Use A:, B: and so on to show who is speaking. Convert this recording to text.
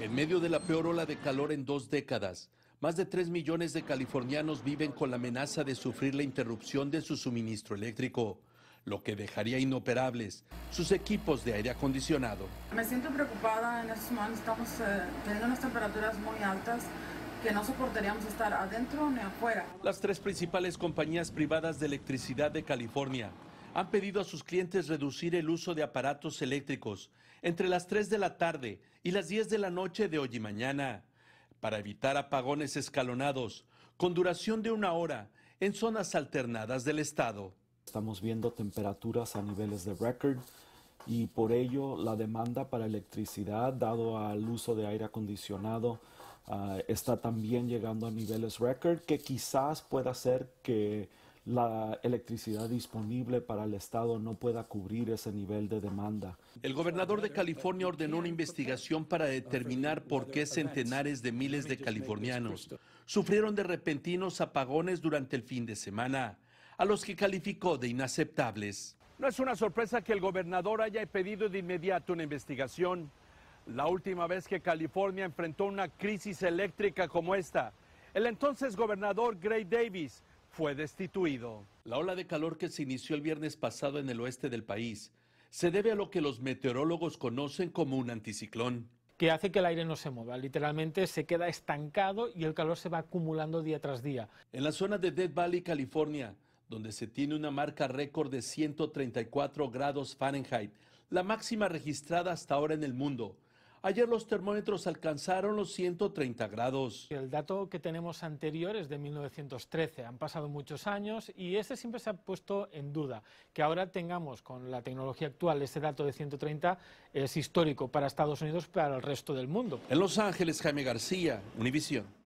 A: En medio de la peor ola de calor en dos décadas, más de 3 millones de californianos viven con la amenaza de sufrir la interrupción de su suministro eléctrico, lo que dejaría inoperables sus equipos de aire acondicionado.
B: Me siento preocupada, en estos momentos estamos eh, teniendo unas temperaturas muy altas que no soportaríamos estar adentro ni afuera.
A: Las tres principales compañías privadas de electricidad de California han pedido a sus clientes reducir el uso de aparatos eléctricos entre las 3 de la tarde y las 10 de la noche de hoy y mañana, para evitar apagones escalonados con duración de una hora en zonas alternadas del estado. Estamos viendo temperaturas
C: a niveles de récord y por ello la demanda para electricidad, dado al uso de aire acondicionado, ah, está también llegando a niveles récord que quizás pueda ser que la electricidad disponible para el Estado no pueda cubrir ese nivel de demanda.
A: El gobernador de California ordenó una investigación para determinar por qué centenares de miles de californianos sufrieron de repentinos apagones durante el fin de semana, a los que calificó de inaceptables. No es una sorpresa que el gobernador haya pedido de inmediato una investigación. La última vez que California enfrentó una crisis eléctrica como esta, el entonces gobernador Gray Davis fue destituido. La ola de calor que se inició el viernes pasado en el oeste del país se debe a lo que los meteorólogos conocen como un anticiclón.
B: Que hace que el aire no se mueva, literalmente se queda estancado y el calor se va acumulando día tras día.
A: En la zona de DEAD Valley, California, donde se tiene una marca récord de 134 grados Fahrenheit, la máxima registrada hasta ahora en el mundo, Ayer los termómetros alcanzaron los 130 grados. El dato que tenemos anterior es de
B: 1913. Han pasado muchos años y ese siempre se ha puesto en duda. Que ahora tengamos con la tecnología actual ese dato de 130 es histórico para Estados Unidos, para el resto del mundo.
A: En Los Ángeles, Jaime García, Univisión.